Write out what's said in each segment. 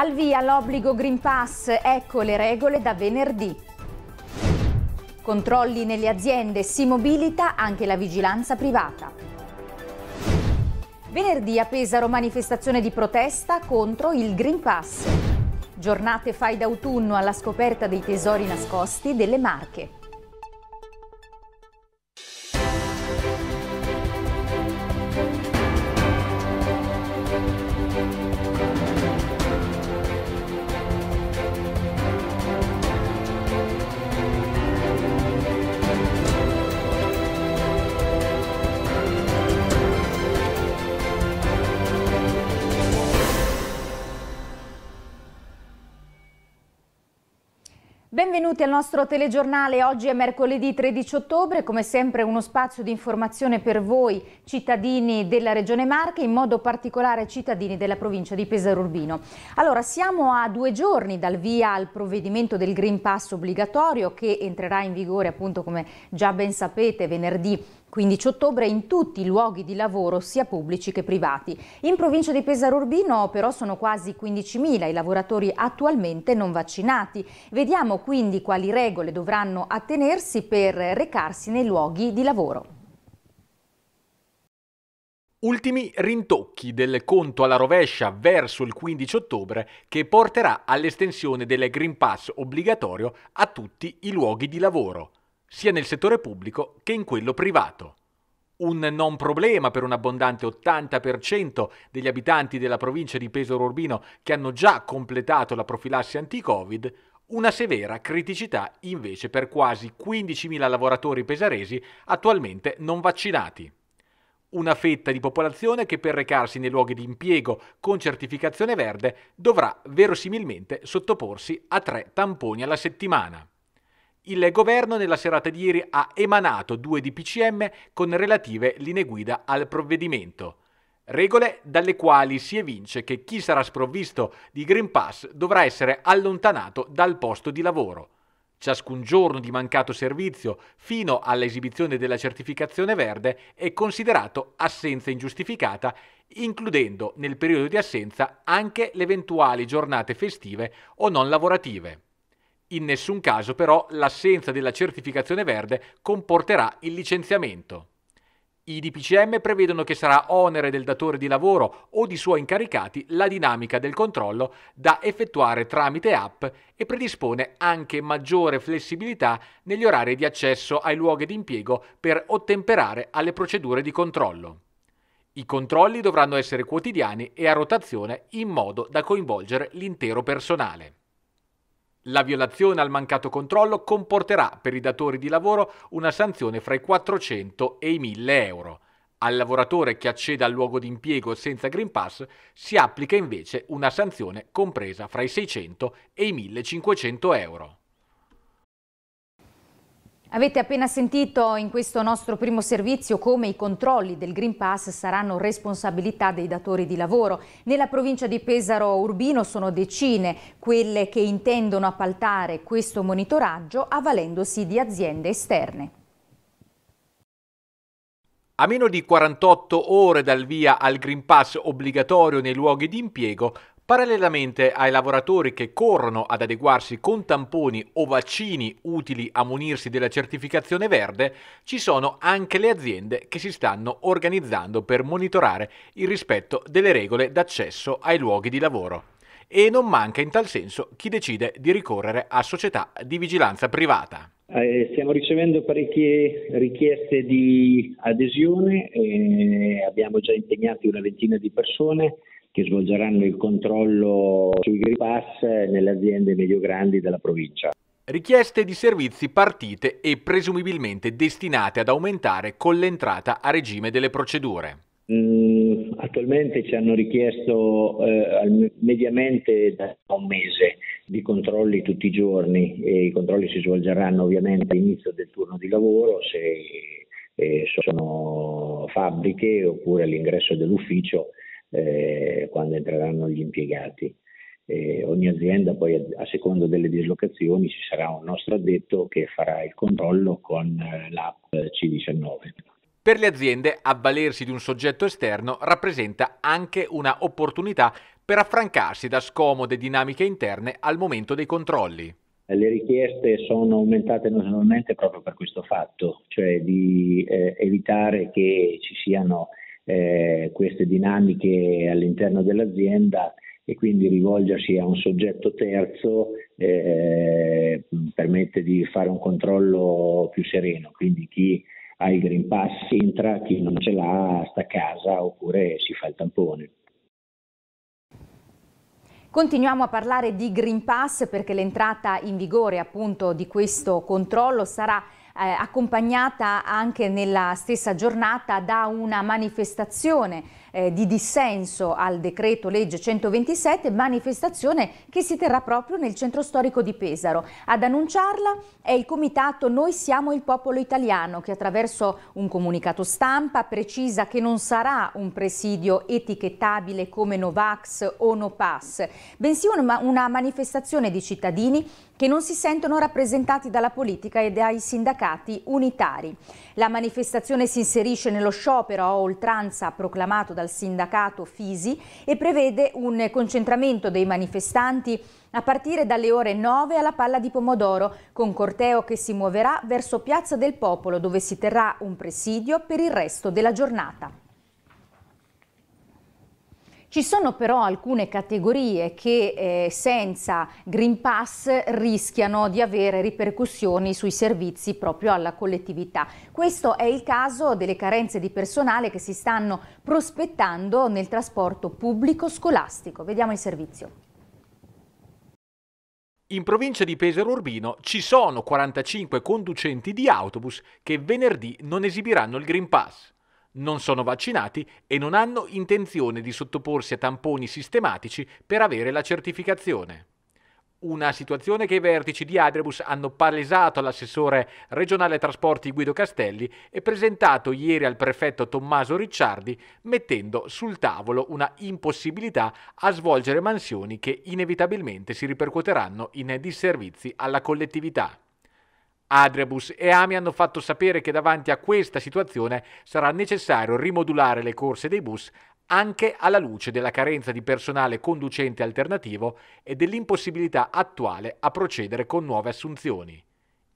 Al via l'obbligo Green Pass, ecco le regole da venerdì. Controlli nelle aziende, si mobilita anche la vigilanza privata. Venerdì a Pesaro manifestazione di protesta contro il Green Pass. Giornate fai d'autunno alla scoperta dei tesori nascosti delle Marche. Benvenuti al nostro telegiornale, oggi è mercoledì 13 ottobre, come sempre uno spazio di informazione per voi cittadini della Regione Marche, in modo particolare cittadini della provincia di Pesaro Urbino. Allora, siamo a due giorni dal via al provvedimento del Green Pass obbligatorio che entrerà in vigore appunto come già ben sapete venerdì 15 ottobre in tutti i luoghi di lavoro sia pubblici che privati. In provincia di Pesaro Urbino però sono quasi 15.000 i lavoratori attualmente non vaccinati. Vediamo quindi quali regole dovranno attenersi per recarsi nei luoghi di lavoro. Ultimi rintocchi del conto alla rovescia verso il 15 ottobre che porterà all'estensione del Green Pass obbligatorio a tutti i luoghi di lavoro sia nel settore pubblico che in quello privato. Un non problema per un abbondante 80% degli abitanti della provincia di Pesaro Urbino che hanno già completato la profilassi anti-Covid, una severa criticità invece per quasi 15.000 lavoratori pesaresi attualmente non vaccinati. Una fetta di popolazione che per recarsi nei luoghi di impiego con certificazione verde dovrà verosimilmente sottoporsi a tre tamponi alla settimana. Il governo nella serata di ieri ha emanato due DPCM con relative linee guida al provvedimento. Regole dalle quali si evince che chi sarà sprovvisto di Green Pass dovrà essere allontanato dal posto di lavoro. Ciascun giorno di mancato servizio fino all'esibizione della certificazione verde è considerato assenza ingiustificata, includendo nel periodo di assenza anche le eventuali giornate festive o non lavorative. In nessun caso però l'assenza della certificazione verde comporterà il licenziamento. I DPCM prevedono che sarà onere del datore di lavoro o di suoi incaricati la dinamica del controllo da effettuare tramite app e predispone anche maggiore flessibilità negli orari di accesso ai luoghi di impiego per ottemperare alle procedure di controllo. I controlli dovranno essere quotidiani e a rotazione in modo da coinvolgere l'intero personale. La violazione al mancato controllo comporterà per i datori di lavoro una sanzione fra i 400 e i 1000 euro. Al lavoratore che acceda al luogo di impiego senza Green Pass si applica invece una sanzione compresa fra i 600 e i 1500 euro. Avete appena sentito in questo nostro primo servizio come i controlli del Green Pass saranno responsabilità dei datori di lavoro. Nella provincia di Pesaro Urbino sono decine quelle che intendono appaltare questo monitoraggio avvalendosi di aziende esterne. A meno di 48 ore dal via al Green Pass obbligatorio nei luoghi di impiego, Parallelamente ai lavoratori che corrono ad adeguarsi con tamponi o vaccini utili a munirsi della certificazione verde, ci sono anche le aziende che si stanno organizzando per monitorare il rispetto delle regole d'accesso ai luoghi di lavoro. E non manca in tal senso chi decide di ricorrere a società di vigilanza privata. Eh, stiamo ricevendo parecchie richieste di adesione, eh, abbiamo già impegnati una ventina di persone che svolgeranno il controllo sui green pass nelle aziende medio-grandi della provincia. Richieste di servizi partite e presumibilmente destinate ad aumentare con l'entrata a regime delle procedure. Mm, attualmente ci hanno richiesto eh, mediamente da un mese di controlli tutti i giorni e i controlli si svolgeranno ovviamente all'inizio del turno di lavoro se eh, sono fabbriche oppure all'ingresso dell'ufficio eh, quando entreranno gli impiegati. Eh, ogni azienda poi a, a seconda delle dislocazioni ci sarà un nostro addetto che farà il controllo con eh, l'app C19. Per le aziende avvalersi di un soggetto esterno rappresenta anche una opportunità per affrancarsi da scomode dinamiche interne al momento dei controlli. Le richieste sono aumentate notevolmente proprio per questo fatto, cioè di eh, evitare che ci siano eh, queste dinamiche all'interno dell'azienda e quindi rivolgersi a un soggetto terzo eh, permette di fare un controllo più sereno, quindi chi ha il Green Pass entra, chi non ce l'ha sta a casa oppure si fa il tampone. Continuiamo a parlare di Green Pass perché l'entrata in vigore appunto di questo controllo sarà eh, accompagnata anche nella stessa giornata da una manifestazione eh, di dissenso al decreto legge 127, manifestazione che si terrà proprio nel centro storico di Pesaro. Ad annunciarla è il comitato Noi siamo il popolo italiano che attraverso un comunicato stampa precisa che non sarà un presidio etichettabile come Novax o No Pass, bensì una, una manifestazione di cittadini che non si sentono rappresentati dalla politica e dai sindacati unitari. La manifestazione si inserisce nello sciopero a oltranza proclamato dal al sindacato Fisi e prevede un concentramento dei manifestanti a partire dalle ore 9 alla Palla di Pomodoro, con corteo che si muoverà verso Piazza del Popolo, dove si terrà un presidio per il resto della giornata. Ci sono però alcune categorie che eh, senza Green Pass rischiano di avere ripercussioni sui servizi proprio alla collettività. Questo è il caso delle carenze di personale che si stanno prospettando nel trasporto pubblico scolastico. Vediamo il servizio. In provincia di Pesaro Urbino ci sono 45 conducenti di autobus che venerdì non esibiranno il Green Pass non sono vaccinati e non hanno intenzione di sottoporsi a tamponi sistematici per avere la certificazione. Una situazione che i vertici di Adrebus hanno palesato all'assessore regionale trasporti Guido Castelli e presentato ieri al prefetto Tommaso Ricciardi, mettendo sul tavolo una impossibilità a svolgere mansioni che inevitabilmente si ripercuoteranno in disservizi alla collettività. Adrebus e AMI hanno fatto sapere che davanti a questa situazione sarà necessario rimodulare le corse dei bus anche alla luce della carenza di personale conducente alternativo e dell'impossibilità attuale a procedere con nuove assunzioni.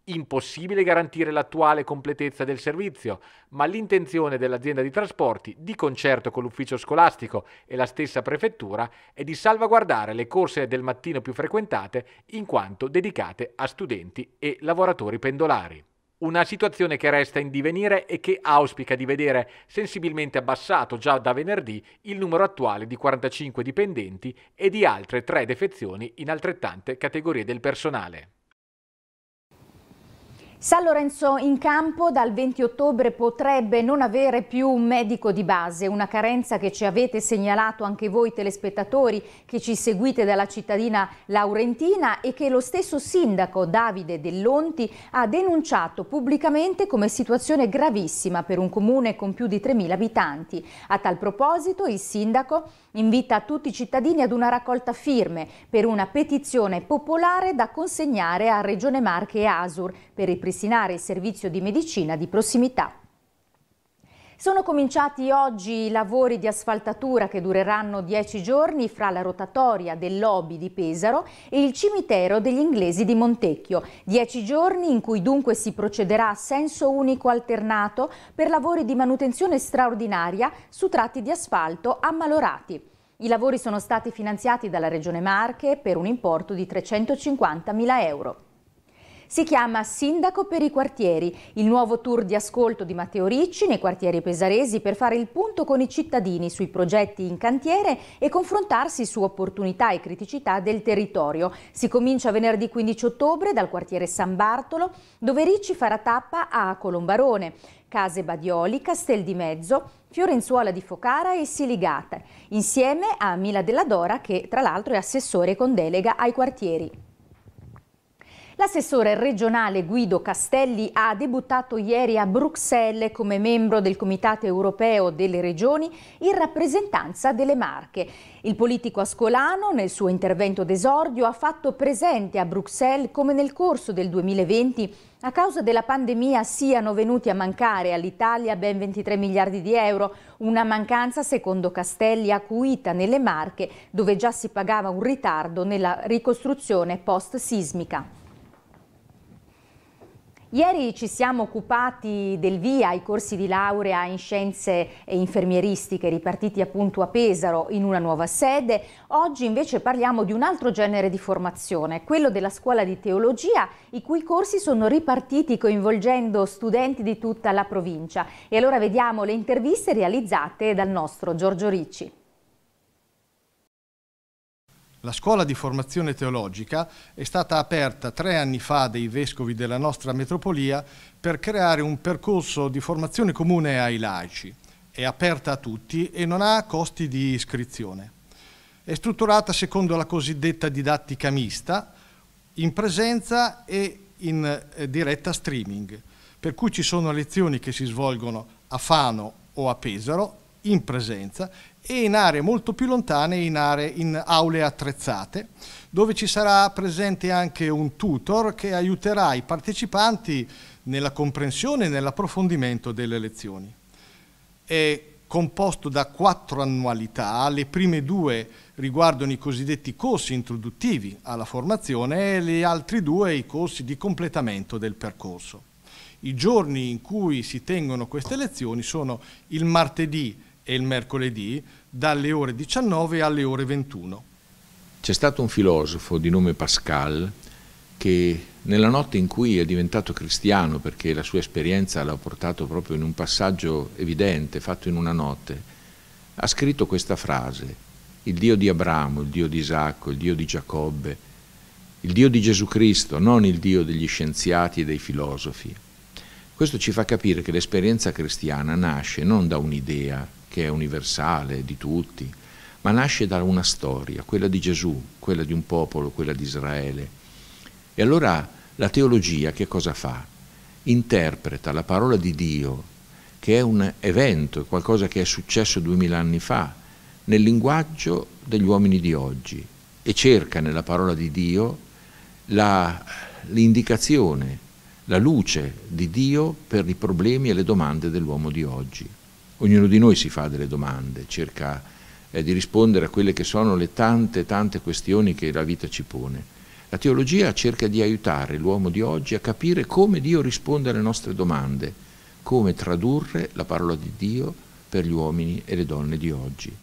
Impossibile garantire l'attuale completezza del servizio, ma l'intenzione dell'azienda di trasporti, di concerto con l'ufficio scolastico e la stessa prefettura, è di salvaguardare le corse del mattino più frequentate in quanto dedicate a studenti e lavoratori pendolari. Una situazione che resta in divenire e che auspica di vedere sensibilmente abbassato già da venerdì il numero attuale di 45 dipendenti e di altre tre defezioni in altrettante categorie del personale. San Lorenzo in campo dal 20 ottobre potrebbe non avere più un medico di base, una carenza che ci avete segnalato anche voi telespettatori che ci seguite dalla cittadina laurentina e che lo stesso sindaco Davide Dell'Onti ha denunciato pubblicamente come situazione gravissima per un comune con più di 3.000 abitanti. A tal proposito il sindaco invita tutti i cittadini ad una raccolta firme per una petizione popolare da consegnare a Regione Marche e Asur per i ripristinare il servizio di medicina di prossimità. Sono cominciati oggi i lavori di asfaltatura che dureranno 10 giorni fra la rotatoria del lobby di Pesaro e il cimitero degli inglesi di Montecchio. 10 giorni in cui dunque si procederà a senso unico alternato per lavori di manutenzione straordinaria su tratti di asfalto ammalorati. I lavori sono stati finanziati dalla Regione Marche per un importo di 350.000 euro. Si chiama Sindaco per i quartieri, il nuovo tour di ascolto di Matteo Ricci nei quartieri pesaresi per fare il punto con i cittadini sui progetti in cantiere e confrontarsi su opportunità e criticità del territorio. Si comincia venerdì 15 ottobre dal quartiere San Bartolo, dove Ricci farà tappa a Colombarone, Case Badioli, Castel di Mezzo, Fiorenzuola di Focara e Siligata, insieme a Mila Della Dora che tra l'altro è assessore con delega ai quartieri. L'assessore regionale Guido Castelli ha debuttato ieri a Bruxelles come membro del Comitato europeo delle regioni in rappresentanza delle Marche. Il politico ascolano nel suo intervento d'esordio ha fatto presente a Bruxelles come nel corso del 2020 a causa della pandemia siano venuti a mancare all'Italia ben 23 miliardi di euro, una mancanza secondo Castelli acuita nelle Marche dove già si pagava un ritardo nella ricostruzione post-sismica. Ieri ci siamo occupati del via ai corsi di laurea in scienze e infermieristiche ripartiti appunto a Pesaro in una nuova sede. Oggi invece parliamo di un altro genere di formazione, quello della scuola di teologia, i cui corsi sono ripartiti coinvolgendo studenti di tutta la provincia. E allora vediamo le interviste realizzate dal nostro Giorgio Ricci. La scuola di formazione teologica è stata aperta tre anni fa dai vescovi della nostra metropolia per creare un percorso di formazione comune ai laici. È aperta a tutti e non ha costi di iscrizione. È strutturata secondo la cosiddetta didattica mista, in presenza e in eh, diretta streaming, per cui ci sono lezioni che si svolgono a Fano o a Pesaro in presenza e in aree molto più lontane, in, aree, in aule attrezzate, dove ci sarà presente anche un tutor che aiuterà i partecipanti nella comprensione e nell'approfondimento delle lezioni. È composto da quattro annualità, le prime due riguardano i cosiddetti corsi introduttivi alla formazione e gli altri due i corsi di completamento del percorso. I giorni in cui si tengono queste lezioni sono il martedì e il mercoledì dalle ore 19 alle ore 21. C'è stato un filosofo di nome Pascal che nella notte in cui è diventato cristiano, perché la sua esperienza l'ha portato proprio in un passaggio evidente, fatto in una notte, ha scritto questa frase, il Dio di Abramo, il Dio di Isacco, il Dio di Giacobbe, il Dio di Gesù Cristo, non il Dio degli scienziati e dei filosofi. Questo ci fa capire che l'esperienza cristiana nasce non da un'idea, che è universale, di tutti, ma nasce da una storia, quella di Gesù, quella di un popolo, quella di Israele. E allora la teologia che cosa fa? Interpreta la parola di Dio, che è un evento, qualcosa che è successo duemila anni fa, nel linguaggio degli uomini di oggi e cerca nella parola di Dio l'indicazione, la luce di Dio per i problemi e le domande dell'uomo di oggi ognuno di noi si fa delle domande, cerca eh, di rispondere a quelle che sono le tante, tante questioni che la vita ci pone. La teologia cerca di aiutare l'uomo di oggi a capire come Dio risponde alle nostre domande, come tradurre la parola di Dio per gli uomini e le donne di oggi.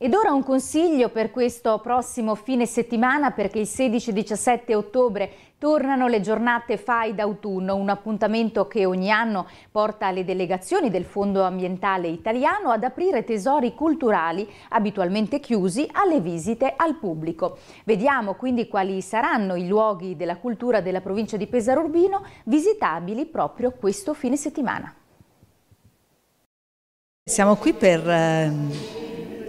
Ed ora un consiglio per questo prossimo fine settimana perché il 16-17 ottobre tornano le giornate FAI d'autunno, un appuntamento che ogni anno porta le delegazioni del Fondo Ambientale Italiano ad aprire tesori culturali abitualmente chiusi alle visite al pubblico. Vediamo quindi quali saranno i luoghi della cultura della provincia di Pesaro Urbino visitabili proprio questo fine settimana. Siamo qui per eh,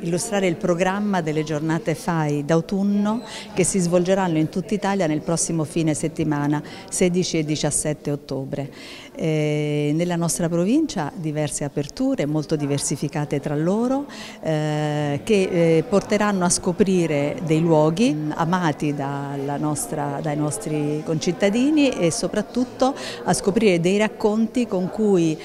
illustrare il programma delle giornate FAI d'autunno che si svolgeranno in tutta Italia nel prossimo fine settimana 16 e 17 ottobre. Eh, nella nostra provincia diverse aperture molto diversificate tra loro eh, che eh, porteranno a scoprire dei luoghi mm, amati nostra, dai nostri concittadini e soprattutto a scoprire dei racconti con cui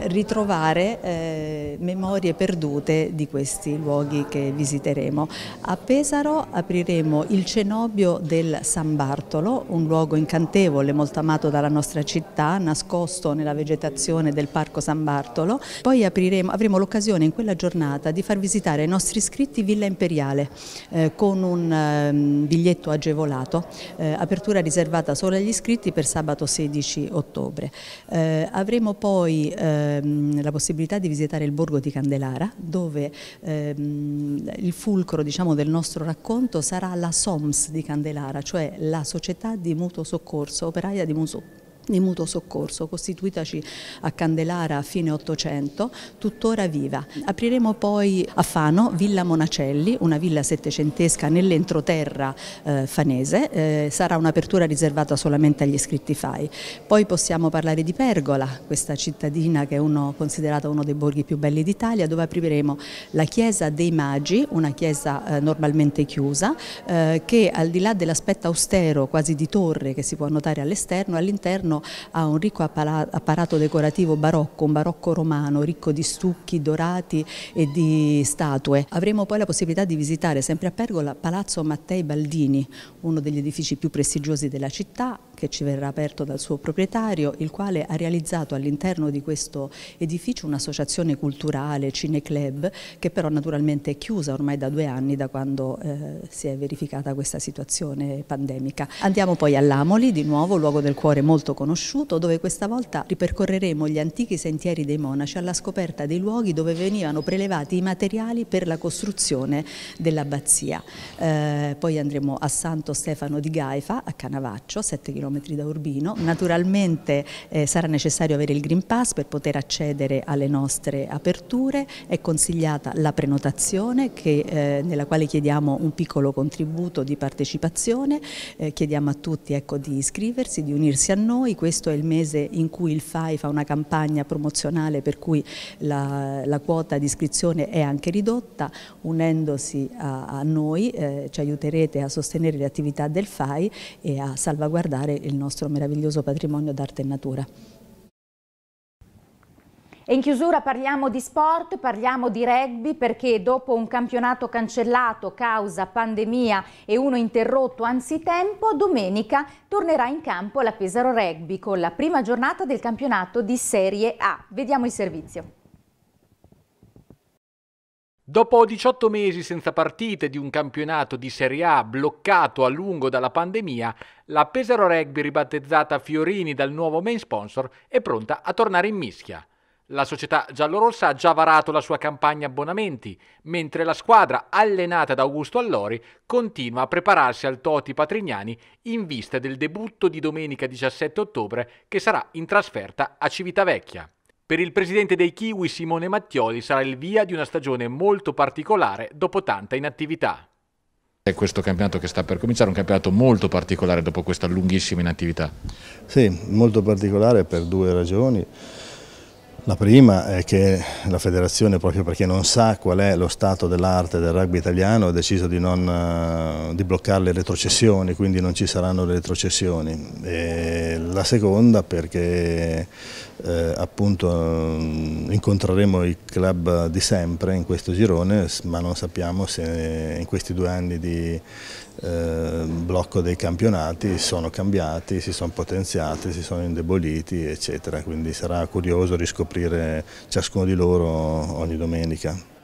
ritrovare eh, memorie perdute di questi luoghi luoghi che visiteremo. A Pesaro apriremo il cenobio del San Bartolo, un luogo incantevole, molto amato dalla nostra città, nascosto nella vegetazione del Parco San Bartolo. Poi apriremo, avremo l'occasione in quella giornata di far visitare ai nostri iscritti Villa Imperiale eh, con un eh, biglietto agevolato, eh, apertura riservata solo agli iscritti per sabato 16 ottobre. Eh, avremo poi ehm, la possibilità di visitare il Borgo di Candelara dove eh, Ehm, il fulcro diciamo, del nostro racconto sarà la SOMS di Candelara, cioè la Società di Mutuo Soccorso, operaia di mutuo di mutuo soccorso costituitaci a Candelara a fine Ottocento, tuttora viva. Apriremo poi a Fano Villa Monacelli, una villa settecentesca nell'entroterra eh, fanese, eh, sarà un'apertura riservata solamente agli iscritti FAI. Poi possiamo parlare di Pergola, questa cittadina che è uno, considerata uno dei borghi più belli d'Italia, dove apriremo la chiesa dei Magi, una chiesa eh, normalmente chiusa, eh, che al di là dell'aspetto austero quasi di torre che si può notare all'esterno, all'interno interno ha un ricco apparato decorativo barocco, un barocco romano ricco di stucchi dorati e di statue. Avremo poi la possibilità di visitare sempre a Pergola Palazzo Mattei Baldini, uno degli edifici più prestigiosi della città che ci verrà aperto dal suo proprietario, il quale ha realizzato all'interno di questo edificio un'associazione culturale, Cineclub, che però naturalmente è chiusa ormai da due anni da quando eh, si è verificata questa situazione pandemica. Andiamo poi all'Amoli, di nuovo luogo del cuore molto conosciuto, dove questa volta ripercorreremo gli antichi sentieri dei monaci alla scoperta dei luoghi dove venivano prelevati i materiali per la costruzione dell'abbazia. Eh, poi andremo a Santo Stefano di Gaifa, a Canavaccio, 7 km chilometri da Urbino. Naturalmente eh, sarà necessario avere il Green Pass per poter accedere alle nostre aperture. È consigliata la prenotazione che, eh, nella quale chiediamo un piccolo contributo di partecipazione. Eh, chiediamo a tutti ecco, di iscriversi, di unirsi a noi. Questo è il mese in cui il FAI fa una campagna promozionale per cui la, la quota di iscrizione è anche ridotta. Unendosi a, a noi eh, ci aiuterete a sostenere le attività del FAI e a salvaguardare il nostro meraviglioso patrimonio d'arte e natura. E in chiusura parliamo di sport, parliamo di rugby perché dopo un campionato cancellato causa pandemia e uno interrotto anzitempo, domenica tornerà in campo la Pesaro Rugby con la prima giornata del campionato di Serie A. Vediamo il servizio. Dopo 18 mesi senza partite di un campionato di Serie A bloccato a lungo dalla pandemia, la Pesaro Rugby, ribattezzata Fiorini dal nuovo main sponsor, è pronta a tornare in mischia. La società giallorossa ha già varato la sua campagna abbonamenti, mentre la squadra, allenata da Augusto Allori, continua a prepararsi al Toti Patrignani in vista del debutto di domenica 17 ottobre che sarà in trasferta a Civitavecchia. Per il presidente dei Kiwi Simone Mattioli sarà il via di una stagione molto particolare dopo tanta inattività. È questo campionato che sta per cominciare, un campionato molto particolare dopo questa lunghissima inattività. Sì, molto particolare per due ragioni. La prima è che la federazione, proprio perché non sa qual è lo stato dell'arte del rugby italiano, ha deciso di, non, eh, di, bloccare le retrocessioni, quindi non ci saranno le retrocessioni. E la seconda perché eh, appunto ehm, incontreremo i club di sempre in questo girone ma non sappiamo se in questi due anni di eh, blocco dei campionati sono cambiati, si sono potenziati, si sono indeboliti eccetera quindi sarà curioso riscoprire ciascuno di loro ogni domenica.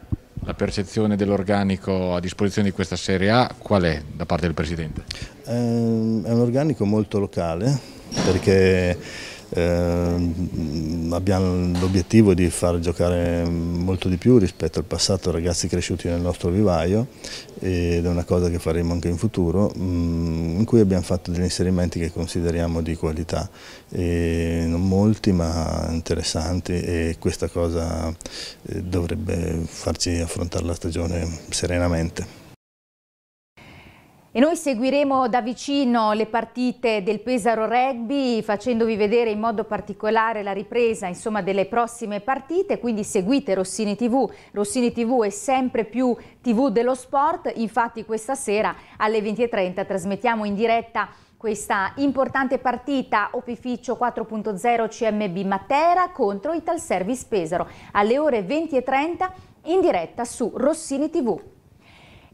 La percezione dell'organico a disposizione di questa Serie A qual è da parte del Presidente? Eh, è un organico molto locale perché eh, abbiamo l'obiettivo di far giocare molto di più rispetto al passato ragazzi cresciuti nel nostro vivaio ed è una cosa che faremo anche in futuro mh, mm, in cui abbiamo fatto degli inserimenti che consideriamo di qualità e non molti ma interessanti e questa cosa eh, dovrebbe farci affrontare la stagione serenamente. E noi seguiremo da vicino le partite del Pesaro Rugby facendovi vedere in modo particolare la ripresa insomma, delle prossime partite, quindi seguite Rossini TV, Rossini TV è sempre più TV dello sport, infatti questa sera alle 20.30 trasmettiamo in diretta questa importante partita Opificio 4.0 CMB Matera contro Italservice Pesaro alle ore 20.30 in diretta su Rossini TV.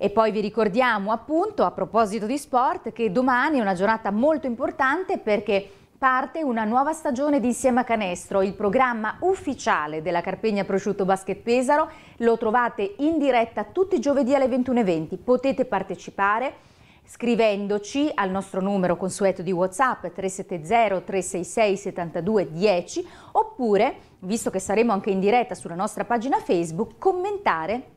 E poi vi ricordiamo appunto a proposito di sport che domani è una giornata molto importante perché parte una nuova stagione di Insieme a Canestro, il programma ufficiale della Carpegna Prosciutto Basket Pesaro. Lo trovate in diretta tutti i giovedì alle 21.20. Potete partecipare scrivendoci al nostro numero consueto di WhatsApp 370 366 7210 oppure, visto che saremo anche in diretta sulla nostra pagina Facebook, commentare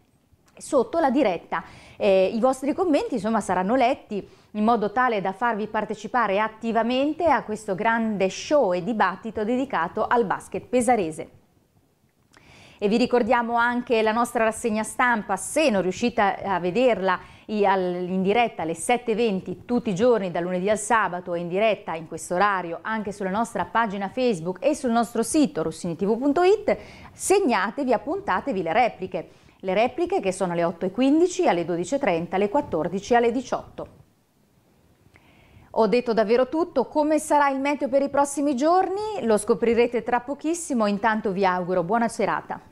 sotto la diretta. Eh, I vostri commenti insomma, saranno letti in modo tale da farvi partecipare attivamente a questo grande show e dibattito dedicato al basket pesarese. E vi ricordiamo anche la nostra rassegna stampa, se non riuscite a vederla in diretta alle 7.20 tutti i giorni, dal lunedì al sabato, e in diretta in questo orario anche sulla nostra pagina Facebook e sul nostro sito rossinitv.it, segnatevi, appuntatevi le repliche. Le repliche che sono alle 8.15, alle 12.30, alle 14, alle 18. Ho detto davvero tutto, come sarà il meteo per i prossimi giorni lo scoprirete tra pochissimo, intanto vi auguro buona serata.